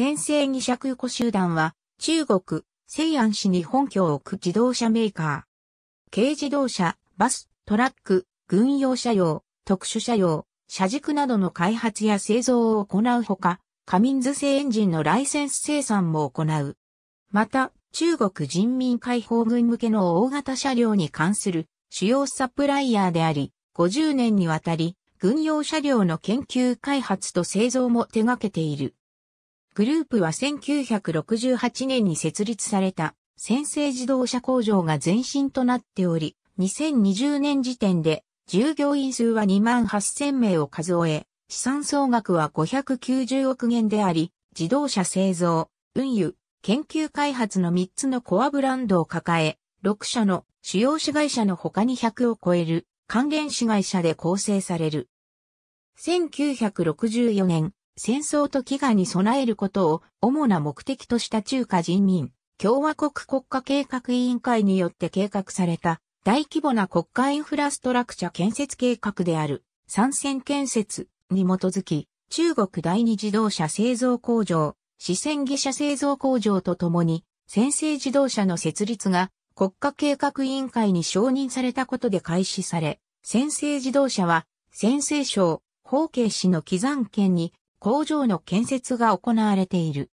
先生二尺横集団は、中国、西安市に本拠を置く自動車メーカー。軽自動車、バス、トラック、軍用車用、特殊車用、車軸などの開発や製造を行うほか、カミンズ製エンジンのライセンス生産も行う。また、中国人民解放軍向けの大型車両に関する主要サプライヤーであり、50年にわたり、軍用車両の研究開発と製造も手掛けている。グループは1968年に設立された先制自動車工場が前身となっており、2020年時点で従業員数は2万8000名を数え、資産総額は590億円であり、自動車製造、運輸、研究開発の3つのコアブランドを抱え、6社の主要子会社の他に100を超える関連子会社で構成される。1964年、戦争と飢餓に備えることを主な目的とした中華人民共和国国家計画委員会によって計画された大規模な国家インフラストラクチャ建設計画である参戦建設に基づき中国第二自動車製造工場、四川技車製造工場とともに先制自動車の設立が国家計画委員会に承認されたことで開始され、先制自動車は先制省、法慶氏の基山県に工場の建設が行われている。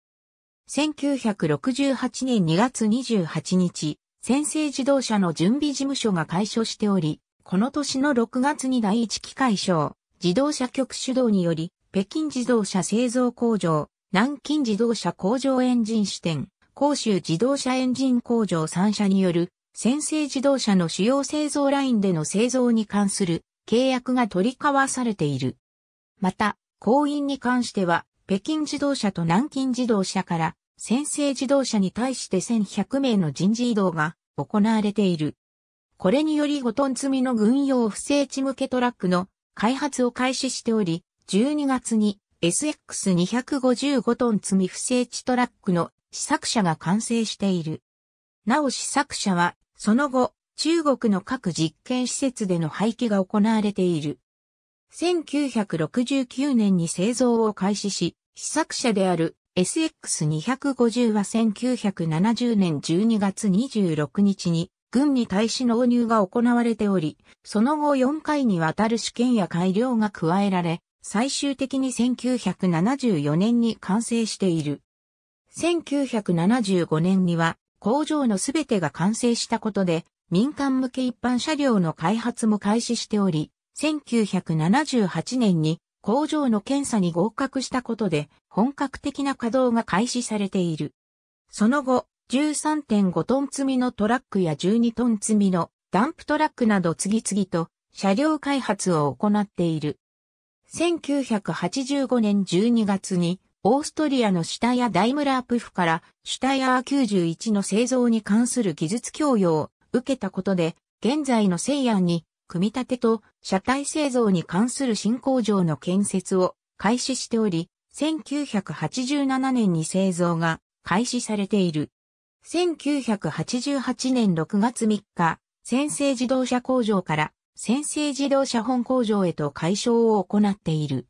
1968年2月28日、先制自動車の準備事務所が開所しており、この年の6月に第一機械省、自動車局主導により、北京自動車製造工場、南京自動車工場エンジン支店、甲州自動車エンジン工場3社による、先制自動車の主要製造ラインでの製造に関する契約が取り交わされている。また、行員に関しては、北京自動車と南京自動車から、先制自動車に対して1100名の人事異動が行われている。これにより5トン積みの軍用不整地向けトラックの開発を開始しており、12月に SX255 トン積み不整地トラックの試作車が完成している。なお試作車は、その後、中国の各実験施設での廃棄が行われている。1969年に製造を開始し、試作車である SX250 は1970年12月26日に軍に対し納入が行われており、その後4回にわたる試験や改良が加えられ、最終的に1974年に完成している。1975年には工場のすべてが完成したことで民間向け一般車両の開発も開始しており、1978年に工場の検査に合格したことで本格的な稼働が開始されている。その後、13.5トン積みのトラックや12トン積みのダンプトラックなど次々と車両開発を行っている。1985年12月にオーストリアのシュタヤ・ダイムラープフからシュタヤー91の製造に関する技術供与を受けたことで現在の西安に組み立てと車体製造に関する新工場の建設を開始しており、1987年に製造が開始されている。1988年6月3日、先制自動車工場から先制自動車本工場へと解消を行っている。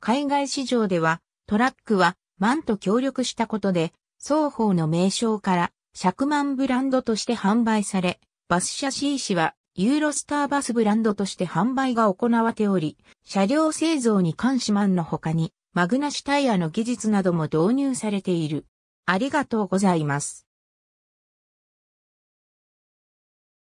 海外市場ではトラックはマンと協力したことで双方の名称から100万ブランドとして販売され、バス車 C 氏はユーロスターバスブランドとして販売が行われており、車両製造に関しマンの他に、マグナシタイヤの技術なども導入されている。ありがとうございます。